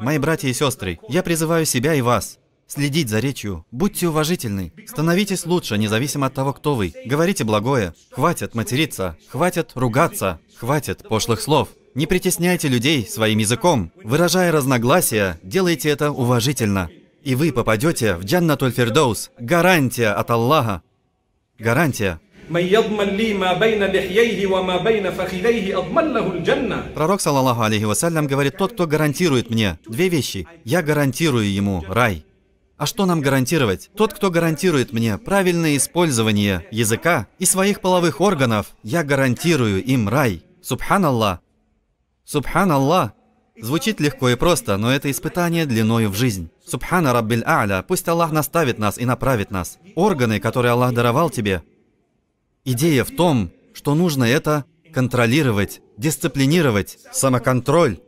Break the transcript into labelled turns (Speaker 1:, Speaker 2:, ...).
Speaker 1: Мои братья и сестры, я призываю себя и вас следить за речью, будьте уважительны, становитесь лучше, независимо от того, кто вы, говорите благое, хватит материться, хватит ругаться, хватит пошлых слов. Не притесняйте людей своим языком, выражая разногласия, делайте это уважительно. И вы попадете в Джаннатуль Фердоус. Гарантия от Аллаха. Гарантия. Пророк, саллаллаху алейхи вассалям, говорит, тот, кто гарантирует мне две вещи, я гарантирую ему рай. А что нам гарантировать? Тот, кто гарантирует мне правильное использование языка и своих половых органов, я гарантирую им рай. Субханаллах. Субханаллах. Звучит легко и просто, но это испытание длиною в жизнь. Субхана Раббиль А'ля, пусть Аллах наставит нас и направит нас. Органы, которые Аллах даровал тебе, Идея в том, что нужно это контролировать, дисциплинировать, самоконтроль